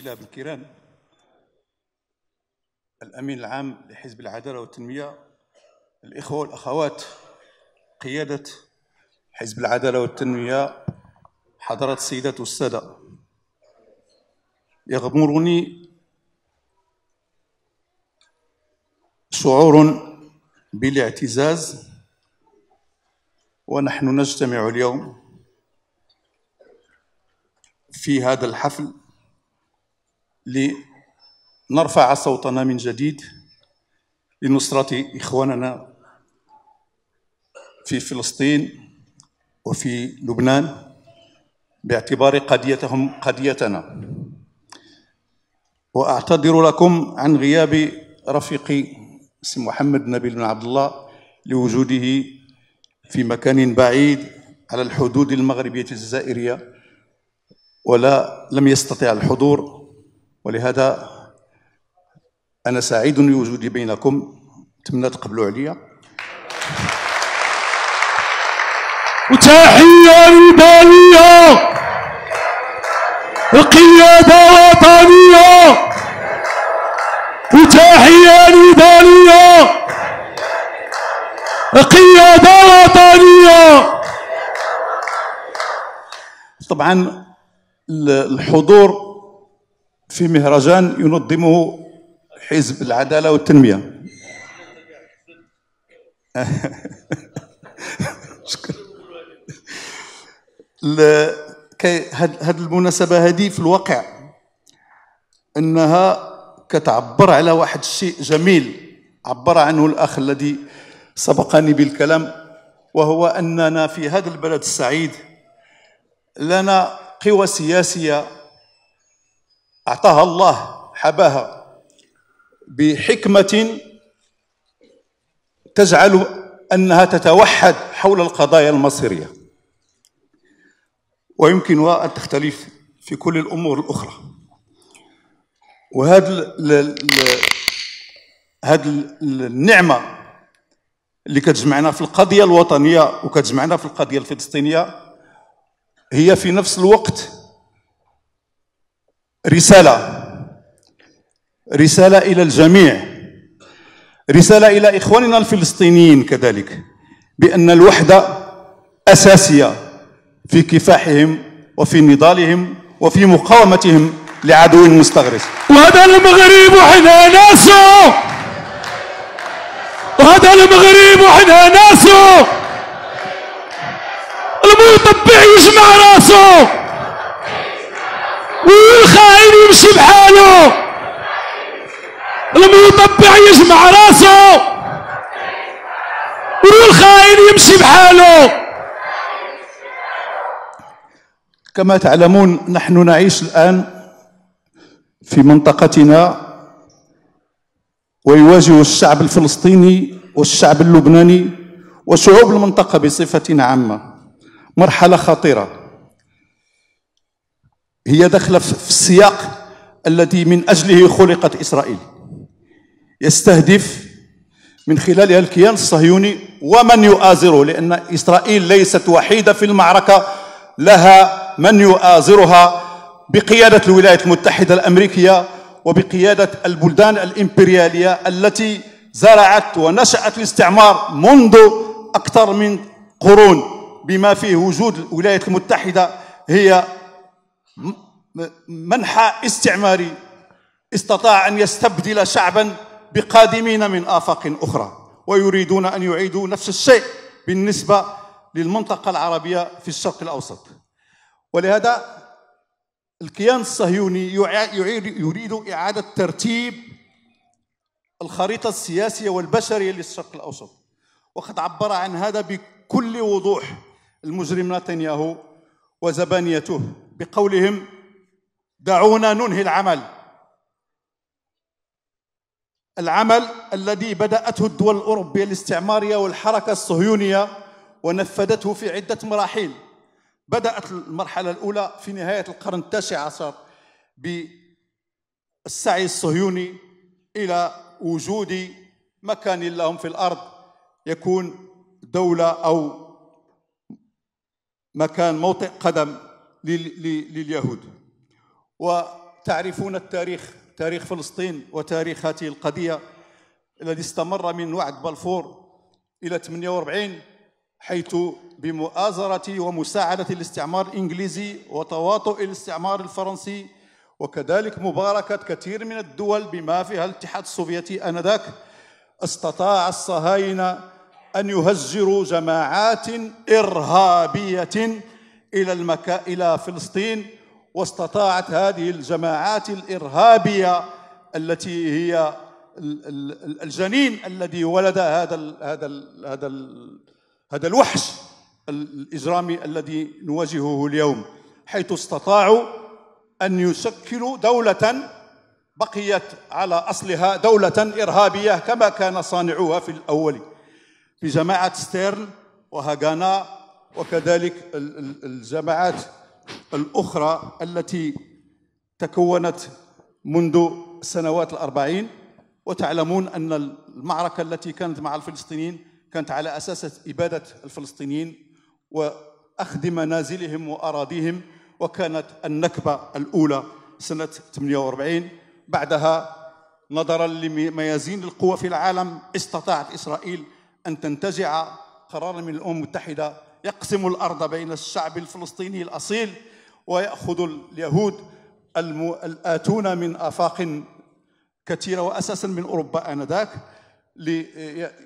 الكلاب الكيران الأمين العام لحزب العدالة والتنمية الإخوة والأخوات قيادة حزب العدالة والتنمية حضرة السيدات والسادة يغمرني شعور بالاعتزاز ونحن نجتمع اليوم في هذا الحفل لنرفع صوتنا من جديد لنصرة إخواننا في فلسطين وفي لبنان باعتبار قضيتهم قضيتنا وأعتذر لكم عن غياب رفيقي اسم محمد نبيل بن عبد الله لوجوده في مكان بعيد على الحدود المغربية الجزائرية ولا لم يستطع الحضور ولهذا أنا سعيد بوجودي بينكم نتمنى تقبلوا عليا وتحية ربانية القيادة وطنية وتحية ربانية القيادة وطنية طبعا الحضور في مهرجان ينظمه حزب العدالة والتنمية هاد هذه المناسبة هذه في الواقع أنها كتعبر على واحد الشيء جميل عبر عنه الأخ الذي سبقني بالكلام وهو أننا في هذا البلد السعيد لنا قوى سياسية أعطاها الله حباها بحكمة تجعل أنها تتوحد حول القضايا المصيرية ويمكن أن تختلف في كل الأمور الأخرى وهذا هذه النعمة اللي كتجمعنا في القضية الوطنية وكتجمعنا في القضية الفلسطينية هي في نفس الوقت رسالة رسالة إلى الجميع رسالة إلى إخواننا الفلسطينيين كذلك بأن الوحدة أساسية في كفاحهم وفي نضالهم وفي مقاومتهم لعدو مستغرس وهذا المغرب وحنا ناسه وهذا المغرب وحنا ناسه المطبع يجمع راسه والخائن يمشي بحاله المطبع يجمع راسه والخائن يمشي بحاله كما تعلمون نحن نعيش الآن في منطقتنا ويواجه الشعب الفلسطيني والشعب اللبناني وشعوب المنطقة بصفة عامة مرحلة خطيرة هي داخله في السياق الذي من اجله خلقت اسرائيل يستهدف من خلالها الكيان الصهيوني ومن يؤازره لان اسرائيل ليست وحيده في المعركه لها من يؤازرها بقياده الولايات المتحده الامريكيه وبقياده البلدان الامبرياليه التي زرعت ونشات الاستعمار منذ اكثر من قرون بما فيه وجود الولايات المتحده هي منحى استعماري استطاع أن يستبدل شعبا بقادمين من آفاق أخرى ويريدون أن يعيدوا نفس الشيء بالنسبة للمنطقة العربية في الشرق الأوسط ولهذا الكيان الصهيوني يريد إعادة ترتيب الخريطة السياسية والبشرية للشرق الأوسط وقد عبر عن هذا بكل وضوح المجرم نتنياهو وزبانيته بقولهم دعونا ننهي العمل العمل الذي بدأته الدول الأوروبية الاستعمارية والحركة الصهيونية ونفذته في عدة مراحل بدأت المرحلة الأولى في نهاية القرن التاسع عشر بالسعي الصهيوني إلى وجود مكان لهم في الأرض يكون دولة أو مكان موطئ قدم لليهود وتعرفون التاريخ تاريخ فلسطين وتاريخ هذه القضية الذي استمر من وعد بلفور إلى 48 حيث بمؤازرة ومساعدة الاستعمار الإنجليزي وتواطؤ الاستعمار الفرنسي وكذلك مباركة كثير من الدول بما فيها الاتحاد السوفيتي آنذاك استطاع الصهاينة أن يهجروا جماعات إرهابية إلى المكا... إلى فلسطين واستطاعت هذه الجماعات الإرهابية التي هي الجنين الذي ولد هذا الـ هذا الـ هذا الـ هذا الوحش الإجرامي الذي نواجهه اليوم حيث استطاعوا أن يشكلوا دولة بقيت على أصلها دولة إرهابية كما كان صانعوها في الأول في جماعة ستيرن وهاغانا وكذلك الجماعات الأخرى التي تكونت منذ سنوات الأربعين وتعلمون أن المعركة التي كانت مع الفلسطينيين كانت على أساس إبادة الفلسطينيين وأخذ منازلهم وأراضيهم وكانت النكبة الأولى سنة 48 بعدها نظرا لميازين القوى في العالم استطاعت إسرائيل أن تنتزع قرارا من الأمم المتحدة يقسم الارض بين الشعب الفلسطيني الاصيل وياخذ اليهود الاتون من افاق كثيره واساسا من اوروبا انذاك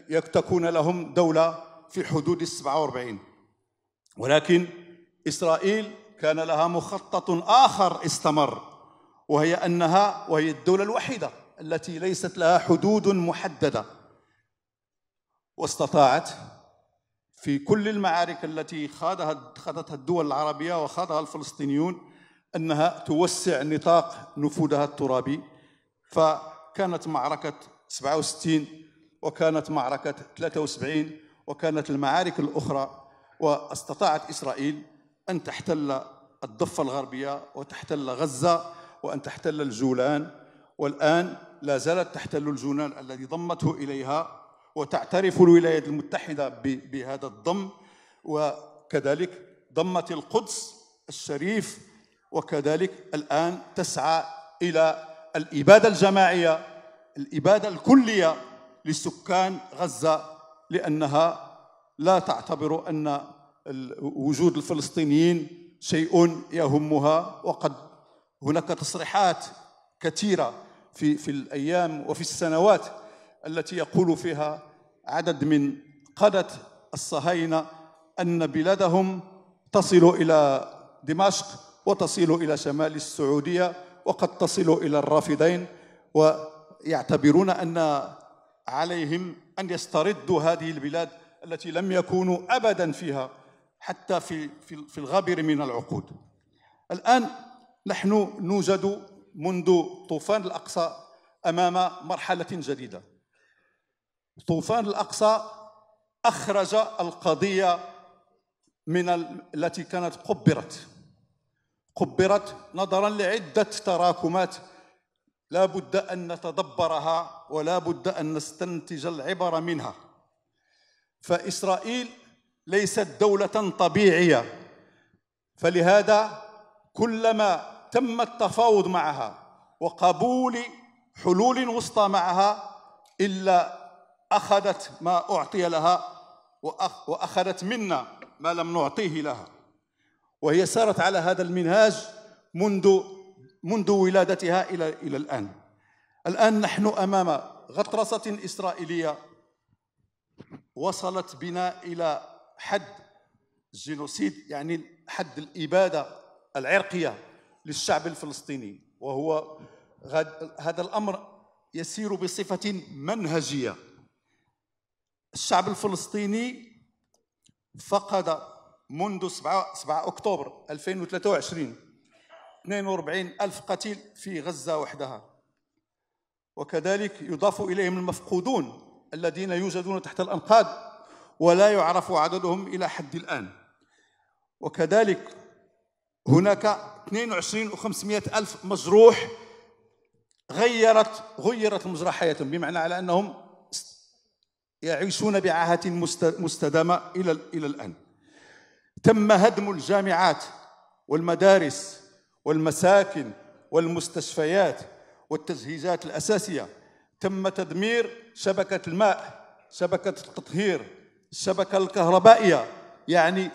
لتكون لهم دوله في حدود السبعة 47 ولكن اسرائيل كان لها مخطط اخر استمر وهي انها وهي الدوله الوحيده التي ليست لها حدود محدده واستطاعت في كل المعارك التي خاضها خاضتها الدول العربية وخاضها الفلسطينيون أنها توسع نطاق نفوذها الترابي فكانت معركة 67 وكانت معركة 73 وكانت المعارك الأخرى واستطاعت إسرائيل أن تحتل الضفة الغربية وتحتل غزة وأن تحتل الجولان والآن لا زالت تحتل الجولان الذي ضمته إليها وتعترف الولايات المتحدة بهذا الضم وكذلك ضمت القدس الشريف وكذلك الآن تسعى إلى الإبادة الجماعية الإبادة الكلية لسكان غزة لأنها لا تعتبر أن وجود الفلسطينيين شيء يهمها وقد هناك تصريحات كثيرة في في الأيام وفي السنوات التي يقول فيها عدد من قادة الصهاينة أن بلادهم تصل إلى دمشق وتصل إلى شمال السعودية وقد تصل إلى الرافدين ويعتبرون أن عليهم أن يستردوا هذه البلاد التي لم يكونوا أبدا فيها حتى في في الغابر من العقود. الآن نحن نوجد منذ طوفان الأقصى أمام مرحلة جديدة طوفان الأقصى أخرج القضية من التي كانت قبرت قبرت نظرا لعدة تراكمات لا بد أن نتدبرها ولا بد أن نستنتج العبر منها فإسرائيل ليست دولة طبيعية فلهذا كلما تم التفاوض معها وقبول حلول وسطى معها إلا أخذت ما أعطي لها وأخذت منا ما لم نعطيه لها وهي سارت على هذا المنهاج منذ منذ ولادتها إلى إلى الآن الآن نحن أمام غطرسة إسرائيلية وصلت بنا إلى حد الجينوسيد يعني حد الإبادة العرقية للشعب الفلسطيني وهو هذا الأمر يسير بصفة منهجية الشعب الفلسطيني فقد منذ 7 7 اكتوبر 2023 42 ألف قتيل في غزة وحدها وكذلك يضاف إليهم المفقودون الذين يوجدون تحت الأنقاض ولا يعرف عددهم إلى حد الآن وكذلك هناك 22 و500 ألف مجروح غيرت غيرت حياتهم بمعنى على أنهم يعيشون بعاهة مستدامة إلى إلى الآن تم هدم الجامعات والمدارس والمساكن والمستشفيات والتجهيزات الأساسية تم تدمير شبكة الماء شبكة التطهير الشبكة الكهربائية يعني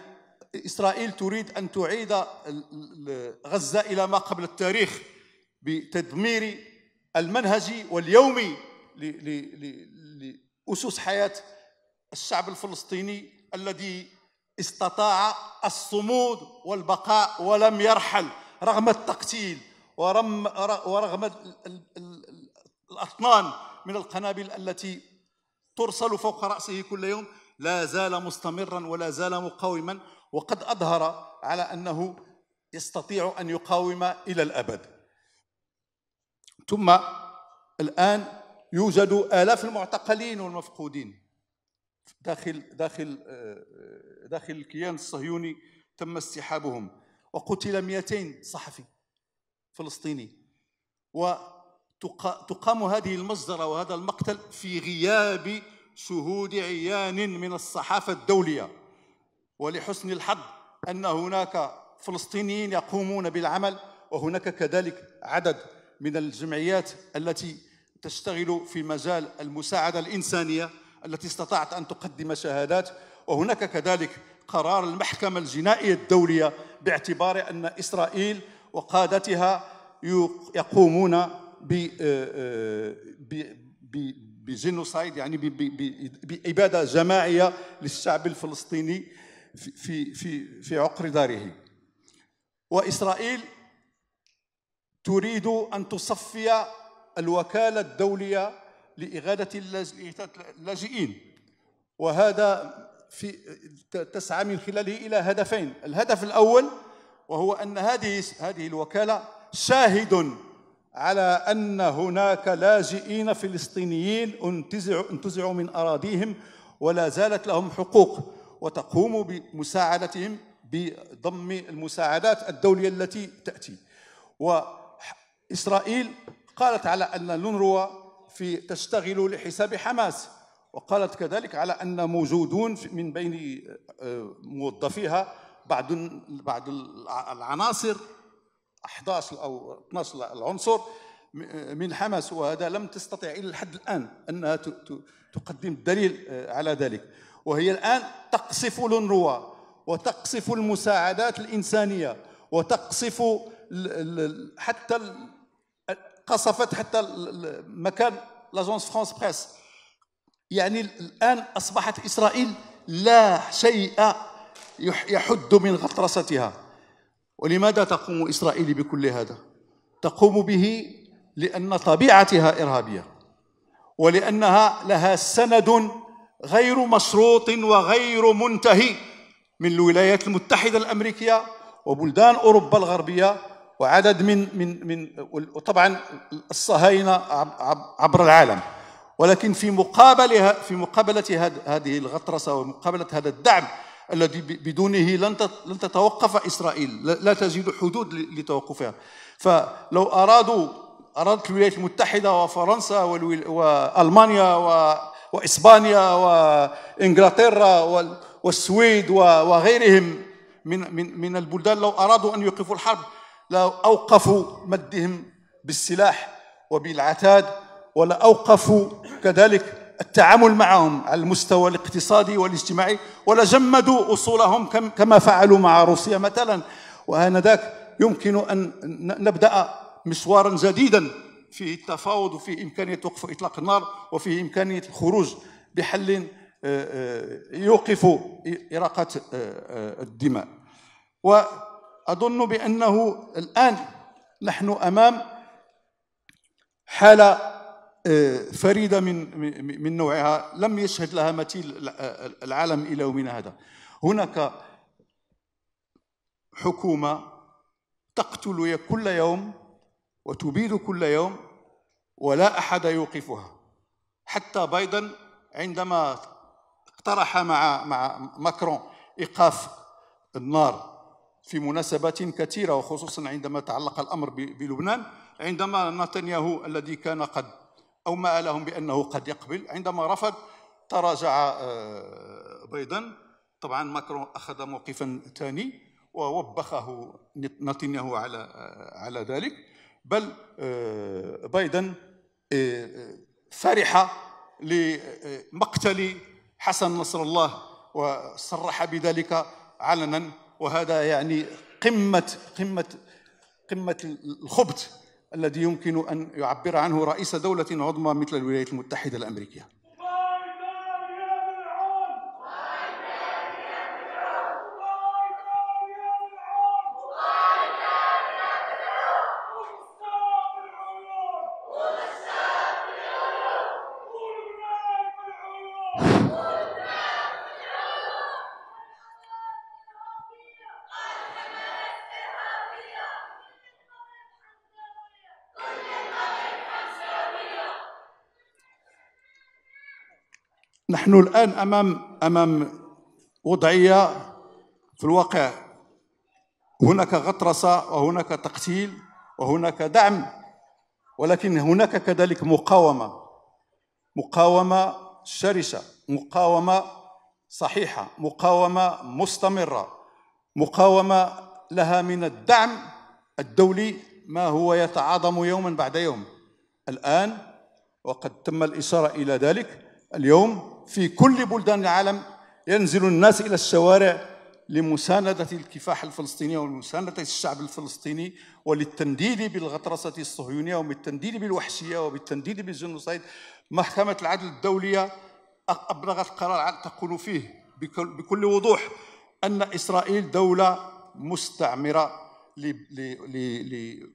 إسرائيل تريد أن تعيد غزة إلى ما قبل التاريخ بتدمير المنهج واليومي أسس حياة الشعب الفلسطيني الذي استطاع الصمود والبقاء ولم يرحل رغم التقتيل ورغم, ورغم الأطنان من القنابل التي ترسل فوق رأسه كل يوم لا زال مستمرا ولا زال مقاوما وقد أظهر على أنه يستطيع أن يقاوم إلى الأبد ثم الآن يوجد آلاف المعتقلين والمفقودين داخل داخل آه، داخل الكيان الصهيوني تم استحابهم وقتل 200 صحفي فلسطيني وتقام هذه المجزرة وهذا المقتل في غياب شهود عيان من الصحافة الدولية ولحسن الحظ أن هناك فلسطينيين يقومون بالعمل وهناك كذلك عدد من الجمعيات التي تشتغل في مجال المساعدة الإنسانية التي استطاعت أن تقدم شهادات وهناك كذلك قرار المحكمة الجنائية الدولية باعتبار أن إسرائيل وقادتها يقومون آه، آه، بجنوسايد يعني بإبادة جماعية للشعب الفلسطيني في في في عقر داره وإسرائيل تريد أن تصفي الوكالة الدولية لإغادة اللاجئين وهذا في تسعى من خلاله إلى هدفين الهدف الأول وهو أن هذه هذه الوكالة شاهد على أن هناك لاجئين فلسطينيين انتزعوا انتزعوا من أراضيهم ولا زالت لهم حقوق وتقوم بمساعدتهم بضم المساعدات الدولية التي تأتي وإسرائيل قالت على أن الأونروا في تشتغل لحساب حماس وقالت كذلك على أن موجودون من بين آه، موظفيها بعض بعض العناصر 11 أو 12 العنصر آه، من حماس وهذا لم تستطع إلى الحد الآن أنها تقدم الدليل آه، على ذلك وهي الآن تقصف الأونروا وتقصف المساعدات الإنسانية وتقصف حتى قصفت حتى مكان لاجونس فرانس بريس يعني الان اصبحت اسرائيل لا شيء يحد من غطرستها ولماذا تقوم اسرائيل بكل هذا تقوم به لان طبيعتها ارهابيه ولانها لها سند غير مشروط وغير منتهي من الولايات المتحده الامريكيه وبلدان اوروبا الغربيه وعدد من من من وطبعا الصهاينه عبر العالم ولكن في مقابلها في مقابله هذه الغطرسه ومقابله هذا الدعم الذي بدونه لن لن تتوقف اسرائيل لا تجد حدود لتوقفها فلو ارادوا ارادت الولايات المتحده وفرنسا والمانيا واسبانيا وانجلترا والسويد وغيرهم من من من البلدان لو ارادوا ان يوقفوا الحرب لأوقفوا مدهم بالسلاح وبالعتاد ولأوقفوا كذلك التعامل معهم على المستوى الاقتصادي والاجتماعي ولجمدوا أصولهم كما فعلوا مع روسيا مثلا وآنذاك يمكن أن نبدأ مشوارا جديدا فيه التفاوض وفيه إمكانية وقف إطلاق النار وفيه إمكانية الخروج بحل آه، آه، يوقف إراقة آه، الدماء أظن بأنه الآن نحن أمام حالة آه، فريدة من من نوعها لم يشهد لها مثيل العالم إلى يومنا هذا هناك حكومة تقتل كل يوم وتبيد كل يوم ولا أحد يوقفها حتى بايدن عندما اقترح مع مع ماكرون إيقاف النار في مناسبات كثيرة وخصوصا عندما تعلق الأمر بلبنان عندما نتنياهو الذي كان قد أومأ لهم بأنه قد يقبل عندما رفض تراجع آه، بيضا طبعا ماكرون أخذ موقفا ثاني ووبخه نتنياهو على آه، على ذلك بل آه، بايدن فرح لمقتل حسن نصر الله وصرح بذلك علنا وهذا يعني قمة قمة قمة الخبث الذي يمكن أن يعبر عنه رئيس دولة عظمى مثل الولايات المتحدة الأمريكية نحن الآن أمام أمام وضعية في الواقع هناك غطرسة وهناك تقتيل وهناك دعم ولكن هناك كذلك مقاومة مقاومة شرسة مقاومة صحيحة مقاومة مستمرة مقاومة لها من الدعم الدولي ما هو يتعاظم يوما بعد يوم الآن وقد تم الإشارة إلى ذلك اليوم في كل بلدان العالم ينزل الناس إلى الشوارع لمساندة الكفاح الفلسطيني ومسانده الشعب الفلسطيني وللتنديد بالغطرسة الصهيونية وبالتنديد بالوحشية وبالتنديد بالجنوسايد محكمة العدل الدولية أبلغت قرار تقول فيه بكل وضوح أن إسرائيل دولة مستعمرة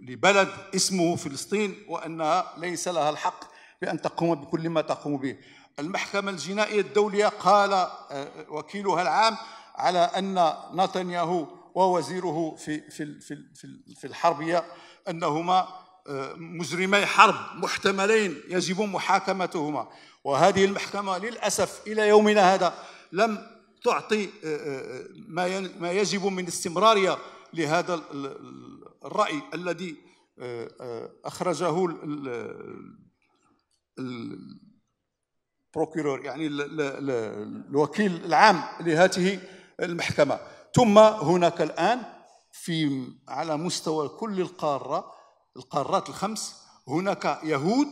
لبلد اسمه فلسطين وأنها ليس لها الحق بأن تقوم بكل ما تقوم به المحكمة الجنائية الدولية قال آه، وكيلها العام على أن نتنياهو ووزيره في في في في الحربية أنهما آه، مجرمي حرب محتملين يجب محاكمتهما وهذه المحكمة للأسف إلى يومنا هذا لم تعطي آه، ما ما يجب من استمرارية لهذا الرأي الذي أخرجه بروكيرور يعني الوكيل العام لهذه المحكمة ثم هناك الآن في على مستوى كل القارة القارات الخمس هناك يهود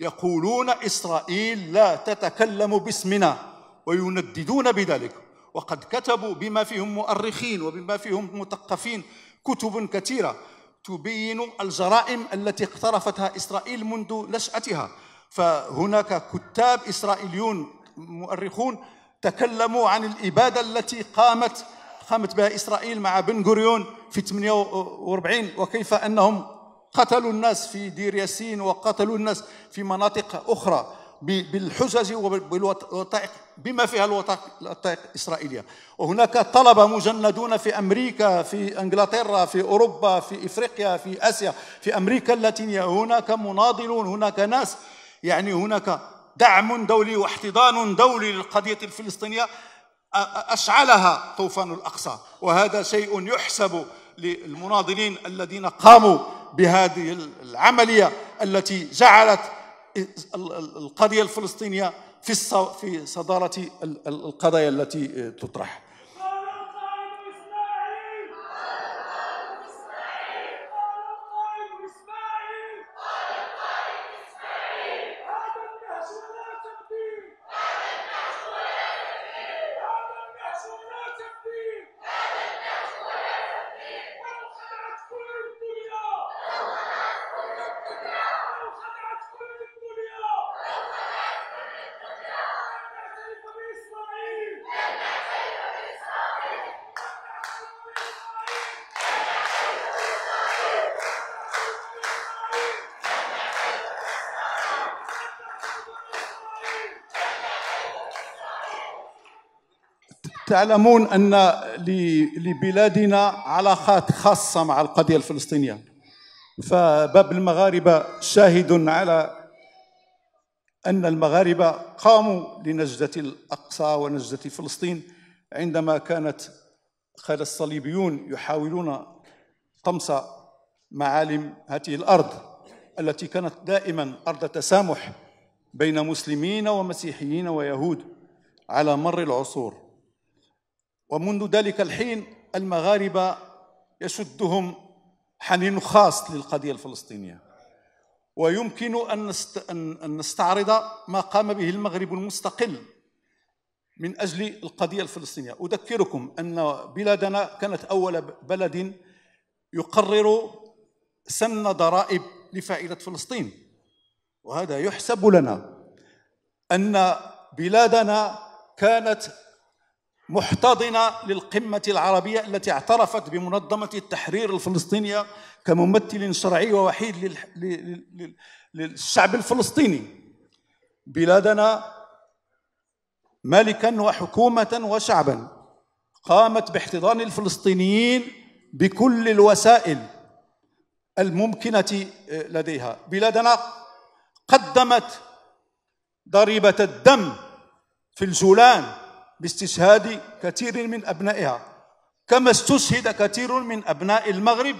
يقولون إسرائيل لا تتكلم باسمنا وينددون بذلك وقد كتبوا بما فيهم مؤرخين وبما فيهم مثقفين كتب كثيرة تبين الجرائم التي اقترفتها إسرائيل منذ نشأتها فهناك كتاب إسرائيليون مؤرخون تكلموا عن الإبادة التي قامت قامت بها إسرائيل مع بن غوريون في 48 وكيف أنهم قتلوا الناس في دير ياسين وقتلوا الناس في مناطق أخرى بالحجج وبالوثائق بما فيها الوثائق الإسرائيلية وهناك طلبة مجندون في أمريكا في إنجلترا في أوروبا في إفريقيا في آسيا في أمريكا اللاتينية هناك مناضلون هناك ناس يعني هناك دعم دولي واحتضان دولي للقضية الفلسطينية أشعلها طوفان الأقصى وهذا شيء يحسب للمناضلين الذين قاموا بهذه العملية التي جعلت القضية الفلسطينية في في صدارة القضايا التي تطرح تعلمون أن لبلادنا علاقات خاصة مع القضية الفلسطينية فباب المغاربة شاهد على أن المغاربة قاموا لنجدة الأقصى ونجدة فلسطين عندما كانت كان الصليبيون يحاولون طمس معالم هذه الأرض التي كانت دائما أرض تسامح بين مسلمين ومسيحيين ويهود على مر العصور ومنذ ذلك الحين المغاربة يشدهم حنين خاص للقضية الفلسطينية ويمكن أن نستعرض ما قام به المغرب المستقل من أجل القضية الفلسطينية أذكركم أن بلادنا كانت أول بلد يقرر سن ضرائب لفائدة فلسطين وهذا يحسب لنا أن بلادنا كانت محتضنة للقمة العربية التي اعترفت بمنظمة التحرير الفلسطينية كممثل شرعي ووحيد للشعب الفلسطيني بلادنا ملكا وحكومة وشعبا قامت باحتضان الفلسطينيين بكل الوسائل الممكنة آه، لديها بلادنا قدمت ضريبة الدم في الجولان باستشهاد كثير من أبنائها كما استشهد كثير من أبناء المغرب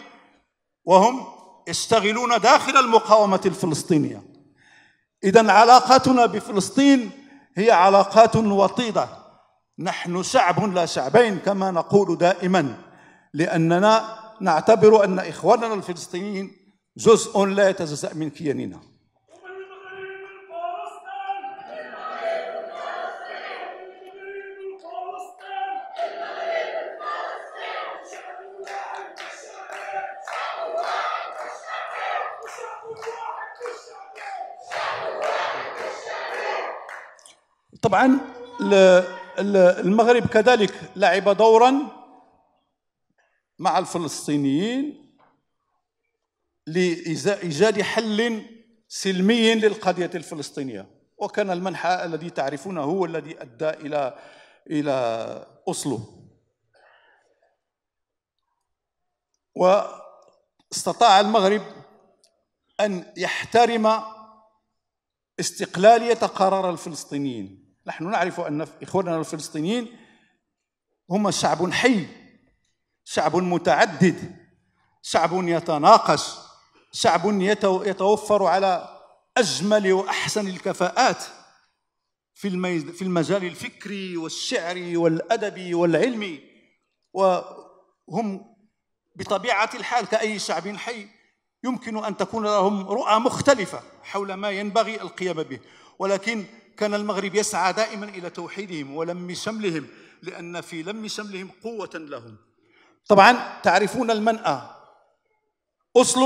وهم يشتغلون داخل المقاومة الفلسطينية إذا علاقتنا بفلسطين هي علاقات وطيدة نحن شعب لا شعبين كما نقول دائما لأننا نعتبر أن إخواننا الفلسطينيين جزء لا يتجزأ من كياننا طبعا المغرب كذلك لعب دورا مع الفلسطينيين لإيجاد حل سلمي للقضية الفلسطينية وكان المنحى الذي تعرفونه هو الذي أدى إلى إلى اصله واستطاع المغرب أن يحترم استقلالية قرار الفلسطينيين نحن نعرف أن إخواننا الفلسطينيين هم شعب حي شعب متعدد شعب يتناقش شعب يتوفر على أجمل وأحسن الكفاءات في في المجال الفكري والشعري والأدبي والعلمي وهم بطبيعة الحال كأي شعب حي يمكن أن تكون لهم رؤى مختلفة حول ما ينبغي القيام به ولكن كان المغرب يسعى دائما إلى توحيدهم ولم شملهم لأن في لم شملهم قوة لهم طبعا تعرفون المنأى اصل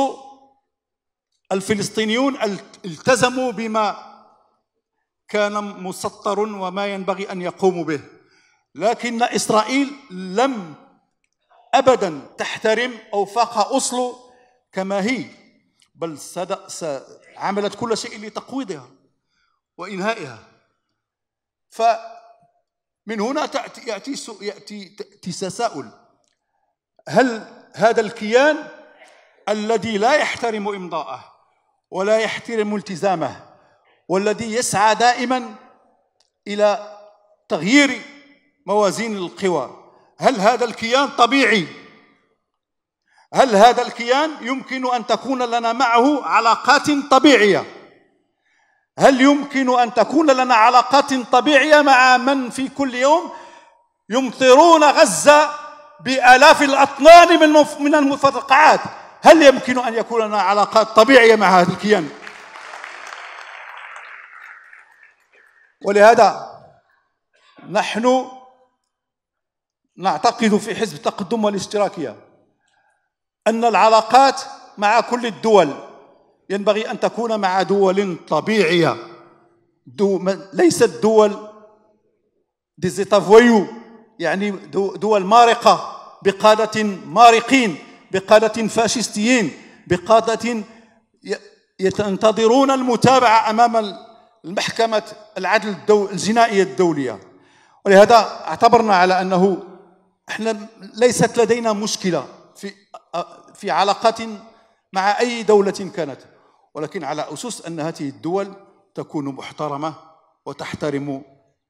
الفلسطينيون التزموا بما كان مسطر وما ينبغي أن يقوموا به لكن إسرائيل لم أبدا تحترم أوفاق اصل كما هي بل عملت كل شيء لتقويضها وإنهائها فمن هنا تأتي يأتي يأتي تساؤل هل هذا الكيان الذي لا يحترم إمضاءه ولا يحترم التزامه والذي يسعى دائما إلى تغيير موازين القوى هل هذا الكيان طبيعي هل هذا الكيان يمكن أن تكون لنا معه علاقات طبيعية هل يمكن أن تكون لنا علاقات طبيعية مع من في كل يوم يمطرون غزة بآلاف الأطنان من من المفرقعات هل يمكن أن يكون لنا علاقات طبيعية مع هذا الكيان ولهذا نحن نعتقد في حزب التقدم والاشتراكية أن العلاقات مع كل الدول ينبغي أن تكون مع دول طبيعية دو ليست دول ديزيتافويو يعني دول مارقة بقادة مارقين بقادة فاشستيين بقادة ينتظرون المتابعة أمام المحكمة العدل الدو الجنائية الدولية ولهذا اعتبرنا على أنه احنا ليست لدينا مشكلة في في علاقات مع أي دولة كانت ولكن على أسس أن هذه الدول تكون محترمة وتحترم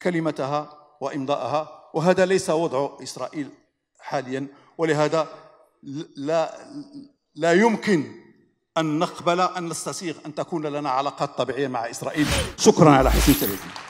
كلمتها وإمضاءها وهذا ليس وضع إسرائيل حاليا ولهذا لا لا يمكن أن نقبل أن نستسيغ أن تكون لنا علاقات طبيعية مع إسرائيل شكرا على حسن تلفزيون